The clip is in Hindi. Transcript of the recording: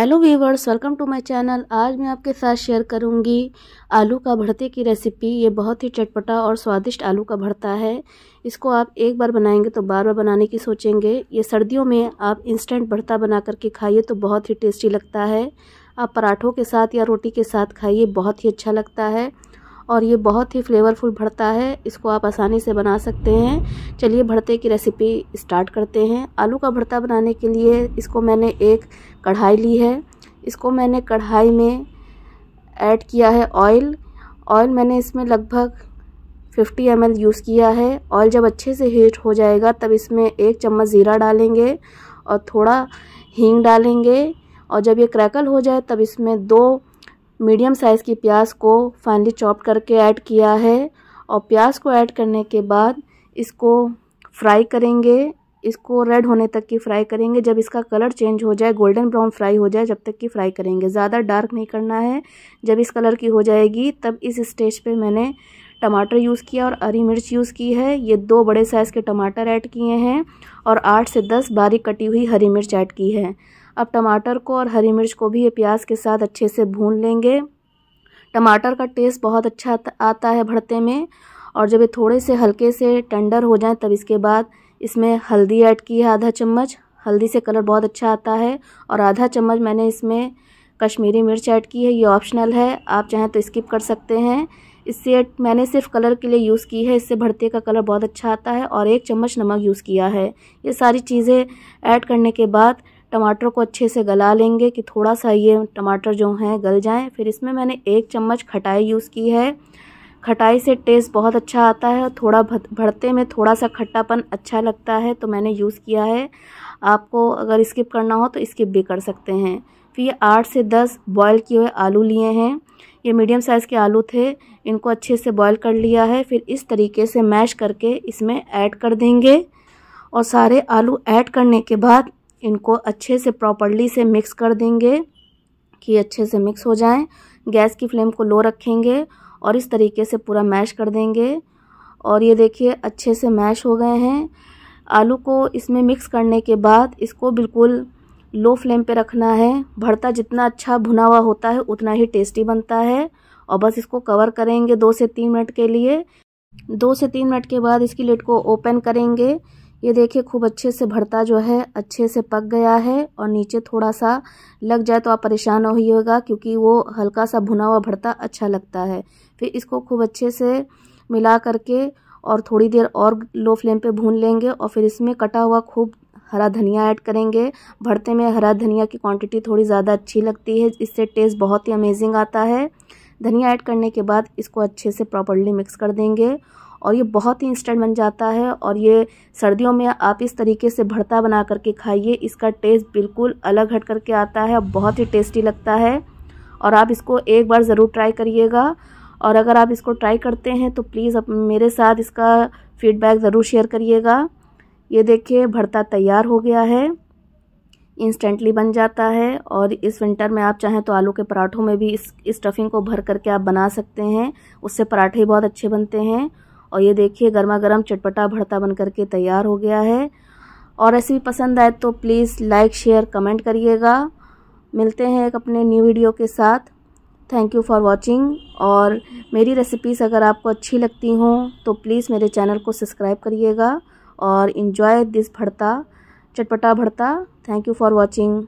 hello viewers welcome to my channel आज मैं आपके साथ शेयर करूंगी आलू का भरते की रेसिपी ये बहुत ही चटपटा और स्वादिष्ट आलू का भरता है इसको आप एक बार बनाएंगे तो बार बार बनाने की सोचेंगे ये सर्दियों में आप इंस्टेंट भरता बना करके खाइए तो बहुत ही टेस्टी लगता है आप पराठों के साथ या रोटी के साथ खाइए बहुत ही अच्छा लगता है और ये बहुत ही फ्लेवरफुल भरता है इसको आप आसानी से बना सकते हैं चलिए भरते की रेसिपी स्टार्ट करते हैं आलू का भरता बनाने के लिए इसको मैंने एक कढ़ाई ली है इसको मैंने कढ़ाई में ऐड किया है ऑयल ऑयल मैंने इसमें लगभग 50 एम यूज़ किया है ऑयल जब अच्छे से हीट हो जाएगा तब इसमें एक चम्मच ज़ीरा डालेंगे और थोड़ा हींग डालेंगे और जब ये क्रैकल हो जाए तब इसमें दो मीडियम साइज़ की प्याज को फाइनली चॉप करके ऐड किया है और प्याज को ऐड करने के बाद इसको फ्राई करेंगे इसको रेड होने तक की फ्राई करेंगे जब इसका कलर चेंज हो जाए गोल्डन ब्राउन फ्राई हो जाए जब तक की फ्राई करेंगे ज़्यादा डार्क नहीं करना है जब इस कलर की हो जाएगी तब इस स्टेज पे मैंने टमाटर यूज़ किया और हरी मिर्च यूज़ की है ये दो बड़े साइज़ के टमाटर ऐड किए हैं और आठ से दस बारीक कटी हुई हरी मिर्च ऐड की है अब टमाटर को और हरी मिर्च को भी ये प्याज के साथ अच्छे से भून लेंगे टमाटर का टेस्ट बहुत अच्छा आता है भरते में और जब ये थोड़े से हल्के से टेंडर हो जाए तब इसके बाद इसमें हल्दी ऐड की है आधा चम्मच हल्दी से कलर बहुत अच्छा आता है और आधा चम्मच मैंने इसमें कश्मीरी मिर्च ऐड की है ये ऑप्शनल है आप चाहें तो स्किप कर सकते हैं इससे मैंने सिर्फ कलर के लिए यूज़ की है इससे भरते का कलर बहुत अच्छा आता है और एक चम्मच नमक यूज़ किया है ये सारी चीज़ें ऐड करने के बाद टमाटर को अच्छे से गला लेंगे कि थोड़ा सा ये टमाटर जो हैं गल जाएं फिर इसमें मैंने एक चम्मच खटाई यूज़ की है खटाई से टेस्ट बहुत अच्छा आता है थोड़ा भरते में थोड़ा सा खट्टापन अच्छा लगता है तो मैंने यूज़ किया है आपको अगर स्किप करना हो तो स्किप भी कर सकते हैं फिर ये आठ से दस बॉयल किए हुए आलू लिए हैं ये मीडियम साइज़ के आलू थे इनको अच्छे से बॉयल कर लिया है फिर इस तरीके से मैश करके इसमें ऐड कर देंगे और सारे आलू ऐड करने के बाद इनको अच्छे से प्रॉपरली से मिक्स कर देंगे कि अच्छे से मिक्स हो जाएं गैस की फ्लेम को लो रखेंगे और इस तरीके से पूरा मैश कर देंगे और ये देखिए अच्छे से मैश हो गए हैं आलू को इसमें मिक्स करने के बाद इसको बिल्कुल लो फ्लेम पे रखना है भरता जितना अच्छा भुना हुआ होता है उतना ही टेस्टी बनता है और बस इसको कवर करेंगे दो से तीन मिनट के लिए दो से तीन मिनट के बाद इसकी लेट को ओपन करेंगे ये देखिए खूब अच्छे से भरता जो है अच्छे से पक गया है और नीचे थोड़ा सा लग जाए तो आप परेशान हो ही होगा क्योंकि वो हल्का सा भुना हुआ भरता अच्छा लगता है फिर इसको खूब अच्छे से मिला करके और थोड़ी देर और लो फ्लेम पे भून लेंगे और फिर इसमें कटा हुआ खूब हरा धनिया ऐड करेंगे भरते में हरा धनिया की क्वान्टिटी थोड़ी ज़्यादा अच्छी लगती है इससे टेस्ट बहुत ही अमेजिंग आता है धनिया ऐड करने के बाद इसको अच्छे से प्रॉपरली मिक्स कर देंगे और ये बहुत ही इंस्टेंट बन जाता है और ये सर्दियों में आप इस तरीके से भरता बना करके खाइए इसका टेस्ट बिल्कुल अलग हट करके आता है और बहुत ही टेस्टी लगता है और आप इसको एक बार ज़रूर ट्राई करिएगा और अगर आप इसको ट्राई करते हैं तो प्लीज़ मेरे साथ इसका फीडबैक ज़रूर शेयर करिएगा ये देखिए भरता तैयार हो गया है इंस्टेंटली बन जाता है और इस विंटर में आप चाहें तो आलू के पराठों में भी इस स्टफिंग को भर करके आप बना सकते हैं उससे पराठे बहुत अच्छे बनते हैं और ये देखिए गर्मा गर्म चटपटा भड़ता बन करके तैयार हो गया है और रेसिपी पसंद आए तो प्लीज़ लाइक शेयर कमेंट करिएगा मिलते हैं एक अपने न्यू वीडियो के साथ थैंक यू फॉर वॉचिंग और मेरी रेसिपीज़ अगर आपको अच्छी लगती हों तो प्लीज़ मेरे चैनल को सब्सक्राइब करिएगा और इन्जॉय दिस भड़ता चटपटा bharta thank you for watching